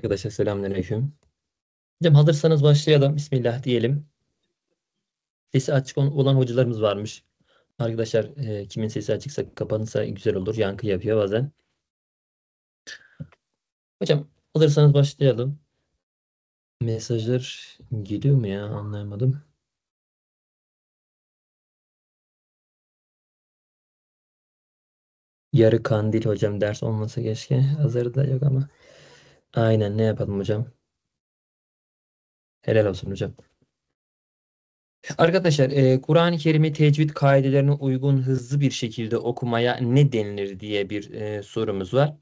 Arkadaşlar selamünaleyküm. Hocam hazırsanız başlayalım. Bismillah diyelim. Sesi açık olan hocalarımız varmış. Arkadaşlar e, kimin sesi açıksa kapanırsa güzel olur. Yankı yapıyor bazen. Hocam hazırsanız başlayalım. Mesajlar geliyor mu ya anlayamadım. Yarı kandil hocam ders olmasa keşke. da yok ama. Aynen ne yapalım hocam? Helal olsun hocam. Arkadaşlar e, Kur'an-ı Kerim'i tecvid kaidelerine uygun hızlı bir şekilde okumaya ne denilir diye bir e, sorumuz var.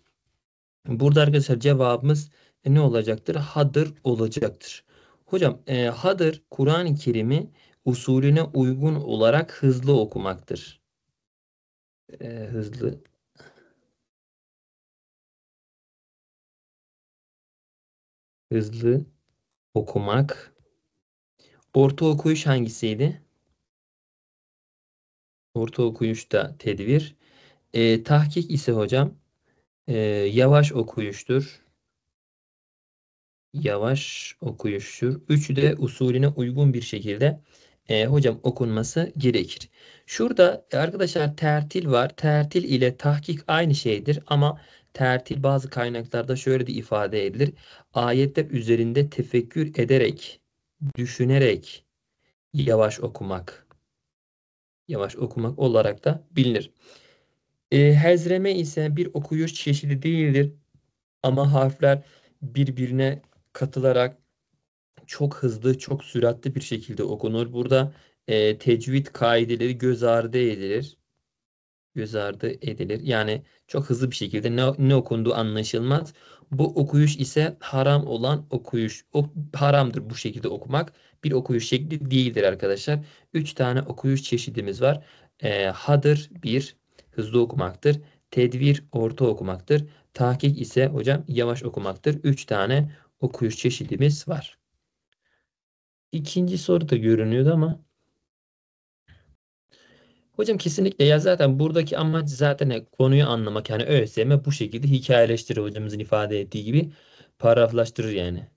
Burada arkadaşlar cevabımız e, ne olacaktır? Hadır olacaktır. Hocam e, hadır Kur'an-ı Kerim'i usulüne uygun olarak hızlı okumaktır. E, hızlı hızlı okumak. Orta okuyuş hangisiydi? Orta okuyuş da tedvir. E, tahkik ise hocam e, yavaş okuyuştur. Yavaş okuyuştur. Üçü de usulüne uygun bir şekilde e, hocam okunması gerekir. Şurada e, arkadaşlar tertil var. Tertil ile tahkik aynı şeydir ama tertil bazı kaynaklarda şöyle de ifade edilir. Ayetler üzerinde tefekkür ederek, düşünerek yavaş okumak. Yavaş okumak olarak da bilinir. E, hezreme ise bir okuyuş çeşidi değildir ama harfler birbirine katılarak çok hızlı, çok süratli bir şekilde okunur. Burada e, tecvid kaideleri göz ardı edilir. Göz ardı edilir. Yani çok hızlı bir şekilde ne, ne okunduğu anlaşılmaz. Bu okuyuş ise haram olan okuyuş. O, haramdır bu şekilde okumak. Bir okuyuş şekli değildir arkadaşlar. Üç tane okuyuş çeşidimiz var. E, hadır bir, hızlı okumaktır. Tedvir orta okumaktır. Tahkik ise hocam yavaş okumaktır. Üç tane okuyuş çeşidimiz var. İkinci soru da görünüyordu ama Hocam kesinlikle ya zaten buradaki amaç zaten konuyu anlamak. Yani ÖSYM bu şekilde hikayeleştirir hocamızın ifade ettiği gibi paragraflaştırır yani.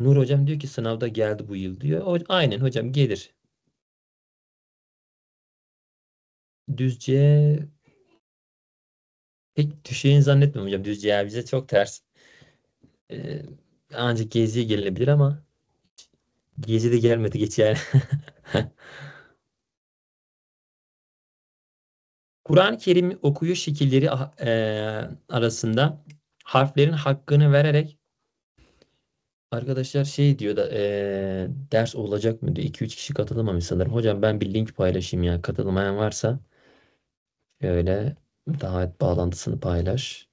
Nur hocam diyor ki sınavda geldi bu yıl diyor. O, aynen hocam gelir. Düzce pek düşeceğini zannetmiyorum hocam. Düzce ya bize çok ters. Ee, ancak geziye gelebilir ama Gece de gelmedi geç yani. Kur'an-ı Kerim okuyu şekilleri ah, e, arasında harflerin hakkını vererek arkadaşlar şey diyor da e, ders olacak mı diyor. 2-3 kişi katılamamış sanırım. Hocam ben bir link paylaşayım ya katılmayan varsa. Şöyle davet bağlantısını paylaş.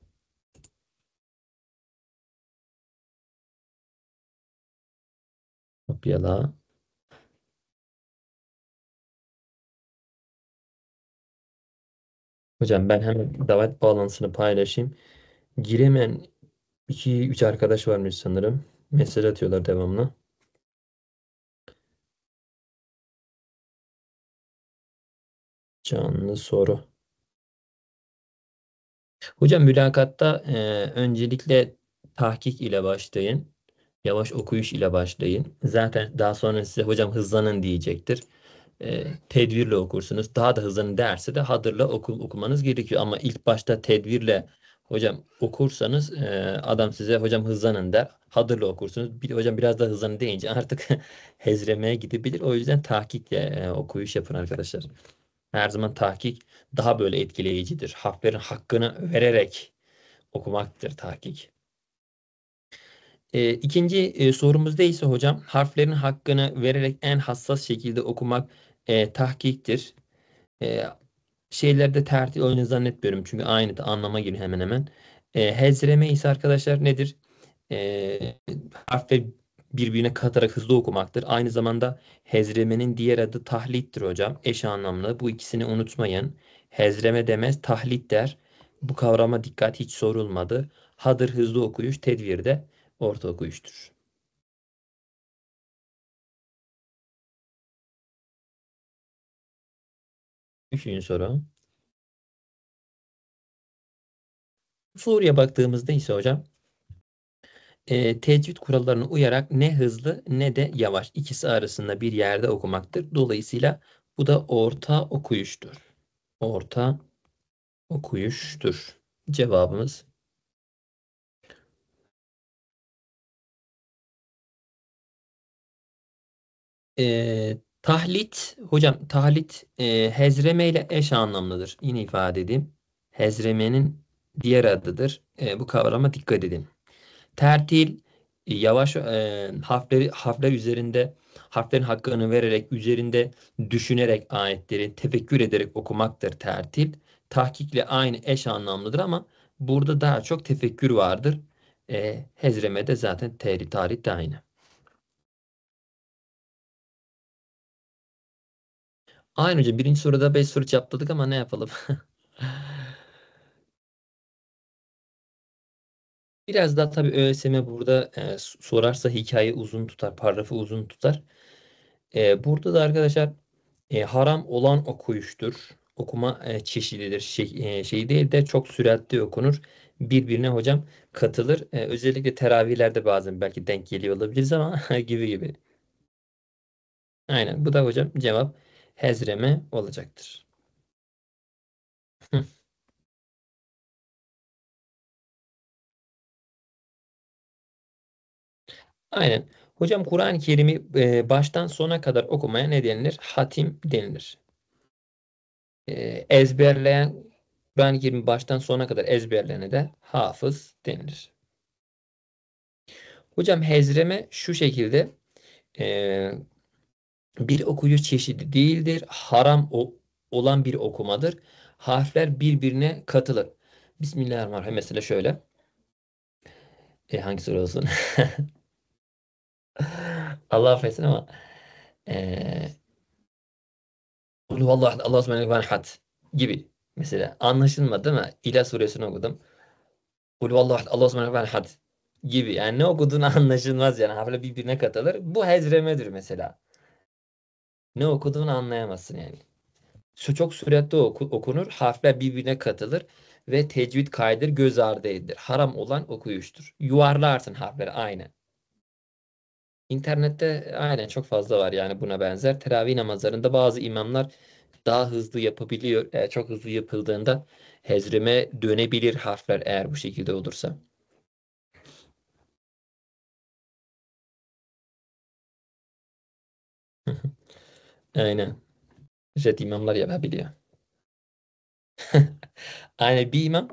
Kopyala. Hocam ben hemen davet bağlantısını paylaşayım. Giremeyen iki üç arkadaş varmış sanırım. Mesaj atıyorlar devamlı. Canlı soru. Hocam mülakatta e, öncelikle tahkik ile başlayın. Yavaş okuyuş ile başlayın. Zaten daha sonra size hocam hızlanın diyecektir. E, tedbirle okursunuz. Daha da hızlanın derse de hadırla oku, okumanız gerekiyor. Ama ilk başta tedbirle hocam okursanız e, adam size hocam hızlanın der. Hadırla okursunuz. Bir, hocam biraz daha hızlanın deyince artık hezremeye gidebilir. O yüzden tahkikle e, okuyuş yapın arkadaşlar. Her zaman tahkik daha böyle etkileyicidir. Harflerin hakkını vererek okumaktır tahkik. E, ikinci e, sorumuzda ise hocam harflerin hakkını vererek en hassas şekilde okumak e, tahkiktir. E, şeylerde tertil oyunu zannetmiyorum çünkü aynı da anlama gibi hemen hemen. E, hezreme ise arkadaşlar nedir? E, harfleri birbirine katarak hızlı okumaktır. Aynı zamanda hezremenin diğer adı tahlittir hocam. Eş anlamlı. Bu ikisini unutmayın. Hezreme demez tahlit der. Bu kavrama dikkat hiç sorulmadı. Hadır hızlı okuyuş tedvirde ortalık uyuşturur. gün sonra. Suriye baktığımızda ise hocam e, tecvid kurallarına uyarak ne hızlı ne de yavaş ikisi arasında bir yerde okumaktır. Dolayısıyla bu da orta okuyuştur. Orta okuyuştur. Cevabımız E, tahlit, hocam tahlit e, hezreme ile eş anlamlıdır. Yine ifade edeyim. Hezremenin diğer adıdır. E, bu kavrama dikkat edin. Tertil, e, yavaş e, harfleri harfler üzerinde harflerin hakkını vererek üzerinde düşünerek ayetleri tefekkür ederek okumaktır tertil. Tahkikle aynı eş anlamlıdır ama burada daha çok tefekkür vardır. E, hezremede zaten tehri tarih de aynı. Aynen hocam. Birinci soruda beş soru cevapladık ama ne yapalım? Biraz daha tabii ÖSYM burada e, sorarsa hikaye uzun tutar, paragrafı uzun tutar. E, burada da arkadaşlar e, haram olan okuyuştur. Okuma e, çeşididir. Şey, e, şey değil de çok süratli okunur. Birbirine hocam katılır. E, özellikle teravihlerde bazen belki denk geliyor olabiliriz ama gibi gibi. Aynen bu da hocam cevap hezreme olacaktır. Aynen. Hocam Kur'an-ı Kerim'i e, baştan sona kadar okumaya ne denilir? Hatim denilir. E, ezberleyen Kur'an-ı Kerim'i baştan sona kadar ezberleyene de hafız denilir. Hocam hezreme şu şekilde e, bir okuyuş çeşidi değildir. Haram o, olan bir okumadır. Harfler birbirine katılır. Bismillahirrahmanirrahim. Mesela şöyle. E, hangi soru olsun? Allah affetsin ama e, Vallahi Allah subhanahu ve hat gibi mesela anlaşılmadı mı? İlah suresini okudum. Ulvallahu Allah subhanahu ve hat gibi. Yani ne okuduğunu anlaşılmaz yani. Harfler birbirine katılır. Bu hezremedir mesela ne okuduğunu anlayamazsın yani. Şu çok süratli oku, okunur, harfler birbirine katılır ve tecvid kaydır göz ardı edilir. Haram olan okuyuştur. Yuvarlarsın harfleri aynı. İnternette aynen çok fazla var yani buna benzer. Teravih namazlarında bazı imamlar daha hızlı yapabiliyor. Eğer çok hızlı yapıldığında hezrime dönebilir harfler eğer bu şekilde olursa. Aynen. Jet imamlar yapabiliyor. Aynen bir imam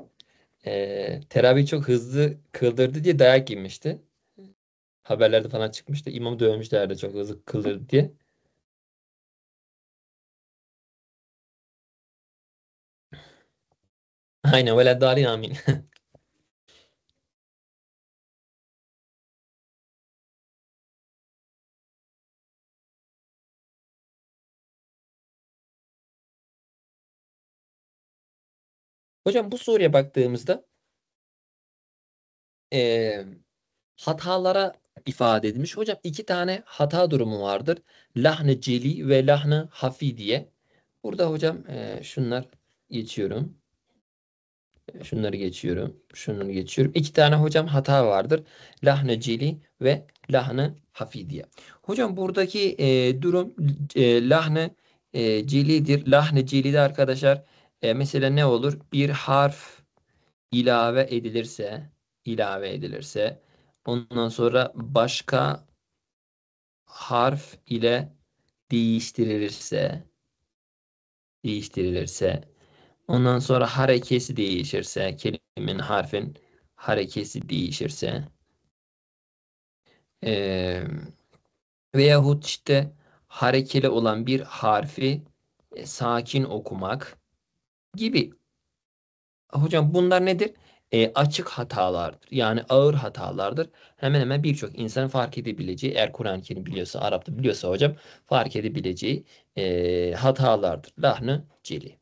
e, teravih çok hızlı kıldırdı diye dayak yemişti. Haberlerde falan çıkmıştı. İmamı dövmüşlerdi çok hızlı kıldırdı diye. Aynen. Vela darin amin. Hocam bu soruya baktığımızda e, hatalara ifade edilmiş. Hocam iki tane hata durumu vardır. Lahne celi ve lahne hafi diye. Burada hocam e, şunlar geçiyorum. Şunları geçiyorum. Şunları geçiyorum. İki tane hocam hata vardır. Lahne celi ve lahne hafi diye. Hocam buradaki e, durum e, lahne e, celidir. Lahne celide arkadaşlar e, mesela ne olur? Bir harf ilave edilirse, ilave edilirse ondan sonra başka harf ile değiştirilirse değiştirilirse ondan sonra harekesi değişirse kelimenin harfin harekesi değişirse e, veyahut işte harekeli olan bir harfi e, sakin okumak gibi. Hocam bunlar nedir? E, açık hatalardır. Yani ağır hatalardır. Hemen hemen birçok insanın fark edebileceği, eğer Kur'an-ı Kerim biliyorsa, Arap'ta biliyorsa hocam fark edebileceği e, hatalardır. Lahn-ı celi.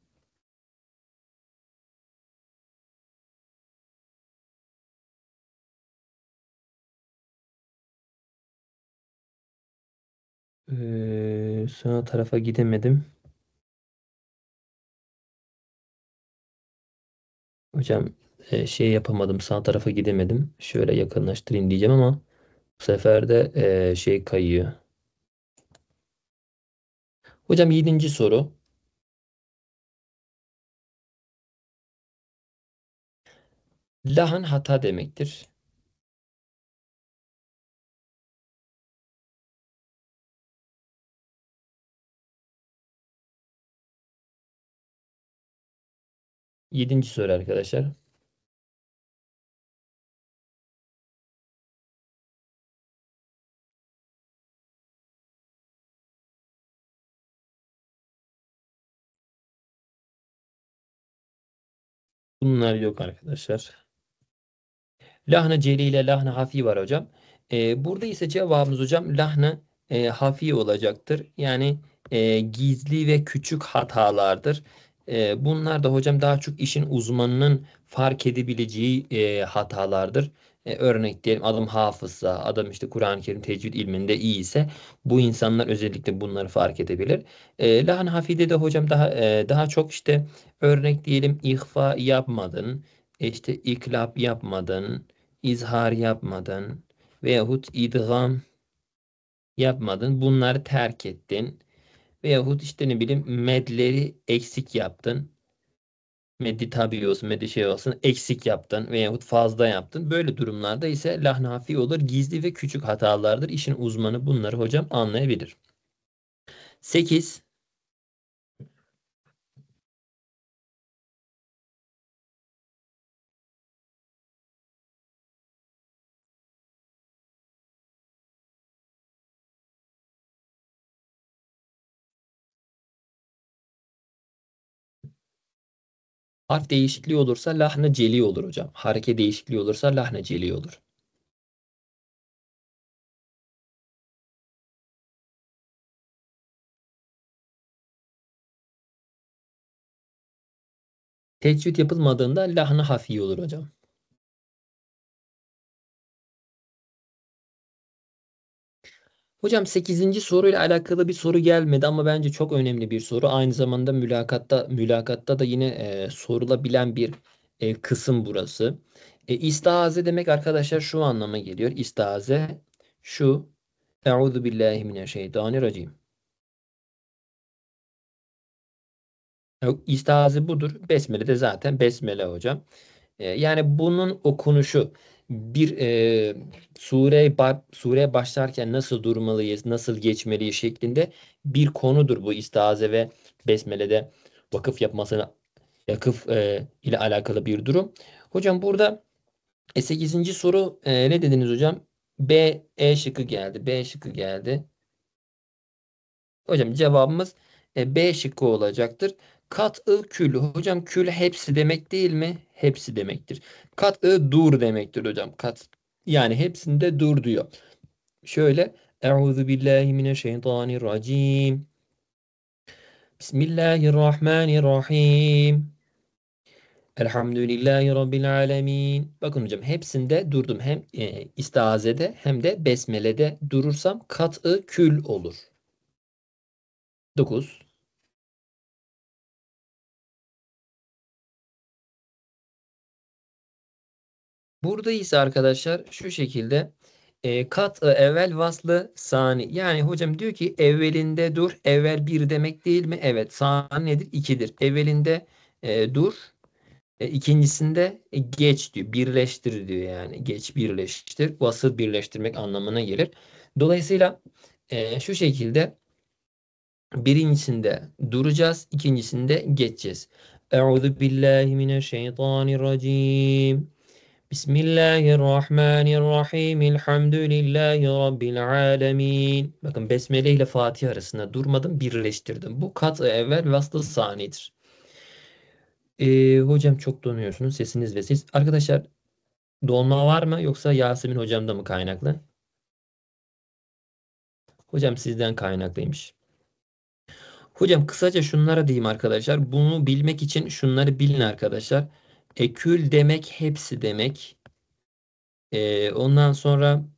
Ee, sağ tarafa gidemedim. hocam e, şey yapamadım sağ tarafa gidemedim. Şöyle yakınlaştırayım diyeceğim ama bu sefer de e, şey kayıyor. Hocam yedinci soru. Lahan hata demektir. Yedinci soru arkadaşlar. Bunlar yok arkadaşlar. Lahna celi ile lahna hafi var hocam. Ee, burada ise cevabımız hocam lahna e, hafi olacaktır. Yani e, gizli ve küçük hatalardır bunlar da hocam daha çok işin uzmanının fark edebileceği hatalardır. E, örnek diyelim adam hafızsa, adam işte Kur'an-ı Kerim tecvid ilminde iyi ise bu insanlar özellikle bunları fark edebilir. E, Lahan de hocam daha e, daha çok işte örnek diyelim ihfa yapmadın, e, işte iklap yapmadın, izhar yapmadın veyahut idgam yapmadın. Bunları terk ettin veyahut işte ne bileyim medleri eksik yaptın. Meddi tabi olsun, meddi şey olsun eksik yaptın veyahut fazla yaptın. Böyle durumlarda ise lahnafi olur. Gizli ve küçük hatalardır. İşin uzmanı bunları hocam anlayabilir. 8. Harf değişikliği olursa lahne celi olur hocam. Hareke değişikliği olursa lahne celi olur. Teçhüt yapılmadığında lahne hafi olur hocam. Hocam 8. soruyla alakalı bir soru gelmedi ama bence çok önemli bir soru. Aynı zamanda mülakatta mülakatta da yine e, sorulabilen bir e, kısım burası. E, istihaze demek arkadaşlar şu anlama geliyor. İstihaze şu Euzu billahi mineşşeytanirracim. E, istihaze budur. Besmele de zaten besmele hocam. E, yani bunun okunuşu bir e, sure sure başlarken nasıl durmalıyız, nasıl geçmeliyiz şeklinde bir konudur bu istiaze ve besmelede vakıf yapmasına vakıf e, ile alakalı bir durum. Hocam burada e, 8. soru e, ne dediniz hocam? B, E şıkkı geldi. B şıkkı geldi. Hocam cevabımız e, B şıkkı olacaktır. Kat'ı kül. Hocam kül hepsi demek değil mi? hepsi demektir. Kat'ı dur demektir hocam. Kat yani hepsinde dur diyor. Şöyle Euzu billahi mineşşeytanirracim. Bismillahirrahmanirrahim. Elhamdülillahi Rabbil alemin. Bakın hocam hepsinde durdum. Hem e, istazede hem de besmelede durursam kat'ı kül olur. 9. Burada ise arkadaşlar şu şekilde e, kat evvel vaslı sani. Yani hocam diyor ki evvelinde dur. Evvel bir demek değil mi? Evet. Sani nedir? İkidir. Evvelinde e, dur. E, ikincisinde e, geç diyor. Birleştir diyor yani. Geç birleştir. Vasıl birleştirmek anlamına gelir. Dolayısıyla e, şu şekilde birincisinde duracağız. ikincisinde geçeceğiz. Euzu billahi mineşşeytanirracim. بسم الله الرحمن الرحيم Elhamdülillahi Rabbil alemin. Bakın Besmele ile Fatih arasında durmadım birleştirdim. Bu kat evvel vasıl sanidir. Ee, hocam çok donuyorsunuz sesiniz ve siz. Arkadaşlar donma var mı yoksa Yasemin hocamda mı kaynaklı? Hocam sizden kaynaklıymış. Hocam kısaca şunlara diyeyim arkadaşlar. Bunu bilmek için şunları bilin arkadaşlar. Arkadaşlar Ekül demek hepsi demek. Ee, ondan sonra